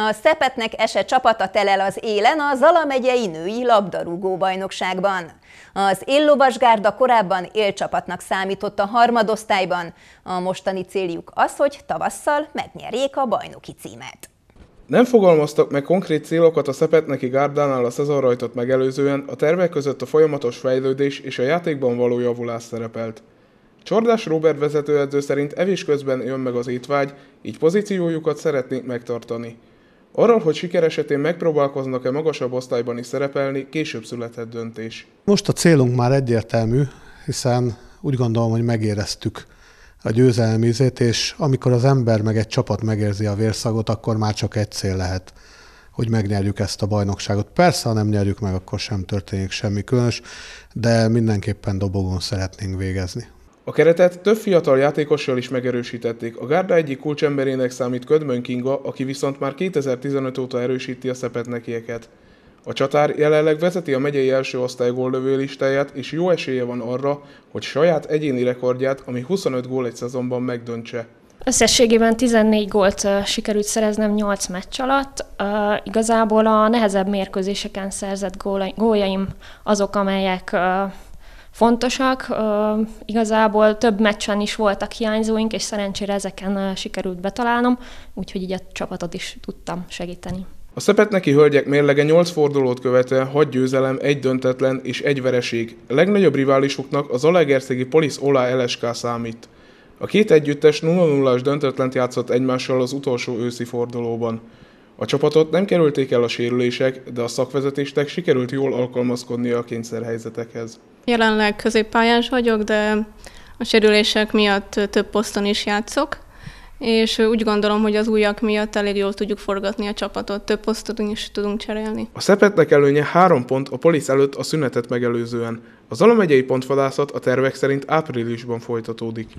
A Szepetnek ese csapata telel az élen a Zala megyei női labdarúgó bajnokságban. Az Illovasgárda korábban élcsapatnak számított a harmadosztályban. A mostani céljuk az, hogy tavasszal megnyerjék a bajnoki címet. Nem fogalmaztak meg konkrét célokat a Szepetneki Gárdánál a rajtot megelőzően, a tervek között a folyamatos fejlődés és a játékban való javulás szerepelt. Csordás Robert vezetőedző szerint evés közben jön meg az étvágy, így pozíciójukat szeretnék megtartani. Arról, hogy siker esetén megpróbálkoznak-e magasabb osztályban is szerepelni, később született döntés. Most a célunk már egyértelmű, hiszen úgy gondolom, hogy megéreztük a győzelmizét, és amikor az ember meg egy csapat megérzi a vérszagot, akkor már csak egy cél lehet, hogy megnyerjük ezt a bajnokságot. Persze, ha nem nyerjük meg, akkor sem történik semmi különös, de mindenképpen dobogon szeretnénk végezni. A keretet több fiatal játékossal is megerősítették. A gárda egyik kulcsemberének számít Ködmön Kinga, aki viszont már 2015 óta erősíti a szepetnekieket. A csatár jelenleg vezeti a megyei első osztály góllövő listáját, és jó esélye van arra, hogy saját egyéni rekordját, ami 25 gól egy szezonban megdöntse. Összességében 14 gólt sikerült szereznem 8 meccs alatt. Uh, igazából a nehezebb mérkőzéseken szerzett góljaim azok, amelyek uh, fontosak. Igazából több meccsen is voltak hiányzóink, és szerencsére ezeken sikerült betalálnom, úgyhogy így a csapatot is tudtam segíteni. A szepetneki hölgyek mérlege 8 fordulót követően 6 győzelem, egy döntetlen és egy vereség. A legnagyobb riválisuknak az Alegerszegi Polisz Olá LSK számít. A két együttes 0-0-as döntetlent játszott egymással az utolsó őszi fordulóban. A csapatot nem kerülték el a sérülések, de a szakvezetéstek sikerült jól alkalmazkodnia a kényszerhelyzetekhez. Jelenleg középpályás vagyok, de a sérülések miatt több poszton is játszok, és úgy gondolom, hogy az újak miatt elég jól tudjuk forgatni a csapatot, több posztot is tudunk cserélni. A szepetnek előnye három pont a polisz előtt a szünetet megelőzően. Az alamegyei pontvadászat a tervek szerint áprilisban folytatódik.